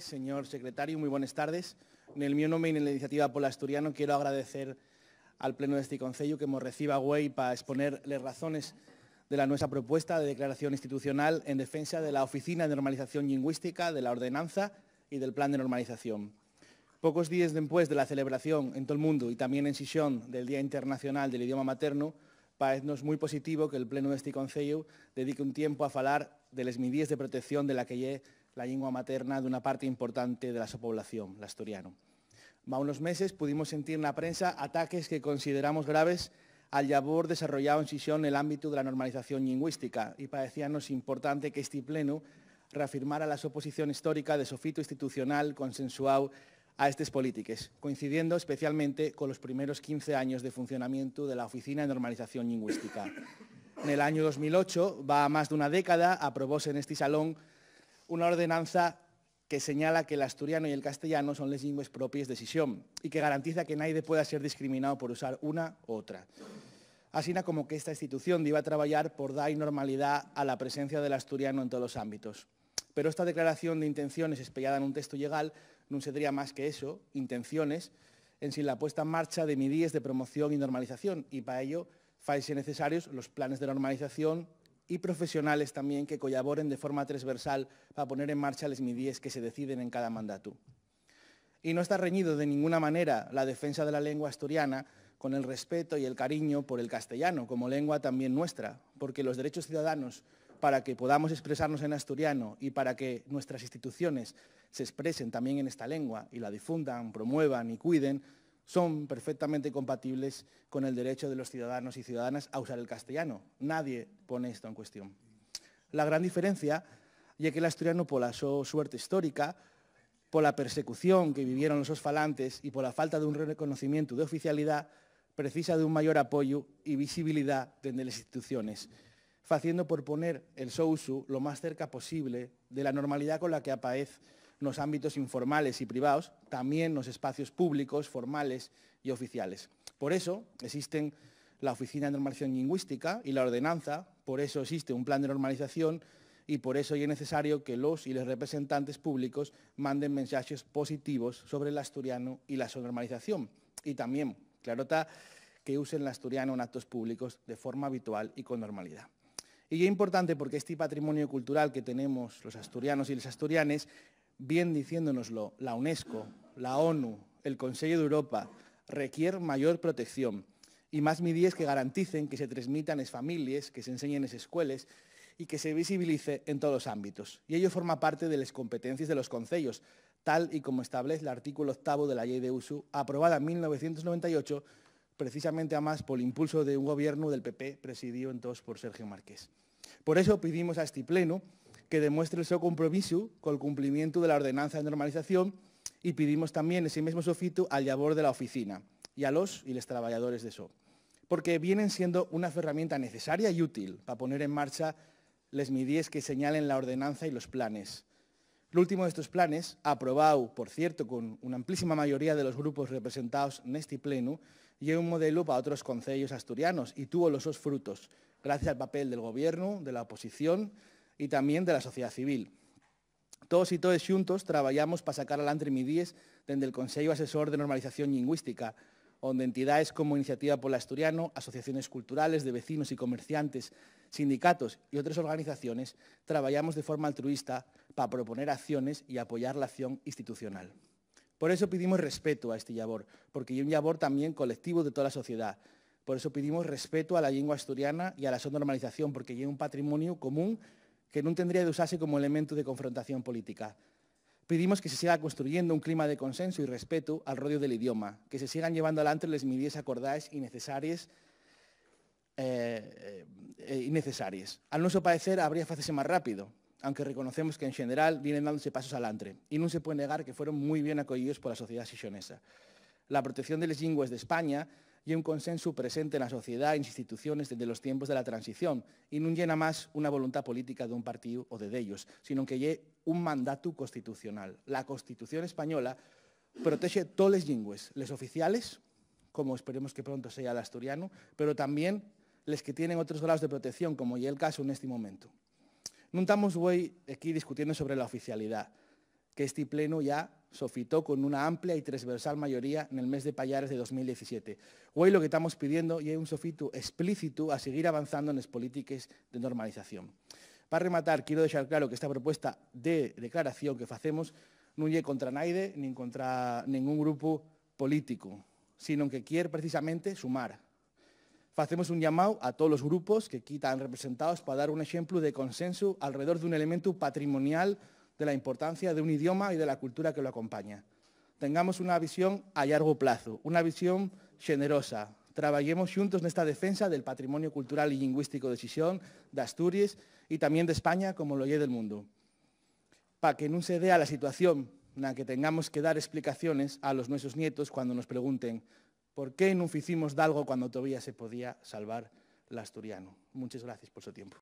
Señor secretario, muy buenas tardes. En el mío nombre y en la iniciativa polasturiano Asturiano quiero agradecer al Pleno de este Consejo que nos reciba hoy para exponer las razones de la nuestra propuesta de declaración institucional en defensa de la Oficina de Normalización Lingüística, de la Ordenanza y del Plan de Normalización. Pocos días después de la celebración en todo el mundo y también en sesión del Día Internacional del Idioma Materno, parece muy positivo que el Pleno de este Consejo dedique un tiempo a hablar de las medidas de protección de la que la lengua materna de una parte importante de la población, la asturiano. Va unos meses pudimos sentir en la prensa ataques que consideramos graves al labor desarrollado en Sisión en el ámbito de la normalización lingüística y parecíanos importante que este pleno reafirmara la suposición histórica de sofito institucional consensuado a estas políticas, coincidiendo especialmente con los primeros 15 años de funcionamiento de la Oficina de Normalización Lingüística. En el año 2008, va más de una década, aprobóse en este salón una ordenanza que señala que el asturiano y el castellano son las lenguas propias de decisión y que garantiza que nadie pueda ser discriminado por usar una u otra. Así como que esta institución iba a trabajar por dar normalidad a la presencia del asturiano en todos los ámbitos. Pero esta declaración de intenciones espellada en un texto legal no sería más que eso, intenciones, en sí la puesta en marcha de medidas de promoción y normalización y para ello faisen necesarios los planes de normalización, y profesionales también que colaboren de forma transversal para poner en marcha las medidas que se deciden en cada mandato. Y no está reñido de ninguna manera la defensa de la lengua asturiana con el respeto y el cariño por el castellano como lengua también nuestra, porque los derechos ciudadanos para que podamos expresarnos en asturiano y para que nuestras instituciones se expresen también en esta lengua y la difundan, promuevan y cuiden, son perfectamente compatibles con el derecho de los ciudadanos y ciudadanas a usar el castellano. Nadie pone esto en cuestión. La gran diferencia ya que el asturiano por su suerte histórica, por la persecución que vivieron los osfalantes y por la falta de un reconocimiento de oficialidad, precisa de un mayor apoyo y visibilidad desde las instituciones, haciendo por poner el SOUSU lo más cerca posible de la normalidad con la que aparece los ámbitos informales y privados, también los espacios públicos, formales y oficiales. Por eso existen la Oficina de Normalización Lingüística y la ordenanza, por eso existe un plan de normalización y por eso es necesario que los y los representantes públicos manden mensajes positivos sobre el asturiano y la su normalización. Y también, claro está, que usen el asturiano en actos públicos de forma habitual y con normalidad. Y es importante porque este patrimonio cultural que tenemos los asturianos y los asturianes bien diciéndonoslo la UNESCO, la ONU, el Consejo de Europa, requieren mayor protección y más medidas que garanticen que se transmitan en familias, que se enseñen en escuelas y que se visibilice en todos los ámbitos. Y ello forma parte de las competencias de los consejos, tal y como establece el artículo octavo de la Ley de USU, aprobada en 1998, precisamente más por el impulso de un gobierno del PP presidido entonces por Sergio Márquez. Por eso pedimos a este pleno que demuestre su compromiso con el cumplimiento de la ordenanza de normalización y pedimos también ese mismo sofito al labor de la oficina y a los y los trabajadores de eso. porque vienen siendo una herramienta necesaria y útil para poner en marcha las medidas que señalen la ordenanza y los planes. El último de estos planes, aprobado, por cierto, con una amplísima mayoría de los grupos representados en este pleno, y un modelo para otros concellos asturianos y tuvo los dos frutos, gracias al papel del Gobierno, de la oposición ...y también de la sociedad civil. Todos y todas juntos... ...trabajamos para sacar mi 10 desde el Consejo Asesor de Normalización Lingüística, ...donde entidades como Iniciativa la Asturiano, asociaciones culturales de vecinos y comerciantes, sindicatos y otras organizaciones trabajamos de forma altruista para proponer acciones y apoyar la acción institucional. Por eso pedimos respeto a este labor, porque es un labor también colectivo de toda la sociedad. Por eso pedimos respeto a la lengua asturiana y a la normalización, porque es un patrimonio común que no tendría de usarse como elemento de confrontación política. Pedimos que se siga construyendo un clima de consenso y respeto al rodeo del idioma, que se sigan llevando adelante las medidas acordadas y innecesarias. Eh, eh, al nuestro parecer, habría hacerse más rápido, aunque reconocemos que en general vienen dándose pasos adelante y no se puede negar que fueron muy bien acogidos por la sociedad sisionesa. La protección de las lenguas de España y un consenso presente en la sociedad en instituciones desde los tiempos de la transición, y no llena más una voluntad política de un partido o de, ellos, sino que lle un mandato constitucional. La Constitución española protege todos los jingües, los oficiales, como esperemos que pronto sea el asturiano, pero también los que tienen otros grados de protección, como ya el caso en este momento. No estamos hoy aquí discutiendo sobre la oficialidad, que este pleno ya sofitó con una amplia y transversal mayoría en el mes de Payares de 2017. Hoy lo que estamos pidiendo y es un sofito explícito a seguir avanzando en las políticas de normalización. Para rematar, quiero dejar claro que esta propuesta de declaración que hacemos no llega contra nadie ni contra ningún grupo político, sino que quiere precisamente sumar. Facemos un llamado a todos los grupos que aquí están representados para dar un ejemplo de consenso alrededor de un elemento patrimonial de la importancia de un idioma y de la cultura que lo acompaña. Tengamos una visión a largo plazo, una visión generosa. Trabajemos juntos en esta defensa del patrimonio cultural y lingüístico de Sisión de Asturias y también de España como lo lleve del mundo. Para que no se dé a la situación en la que tengamos que dar explicaciones a los nuestros nietos cuando nos pregunten por qué no hicimos algo cuando todavía se podía salvar el asturiano. Muchas gracias por su tiempo.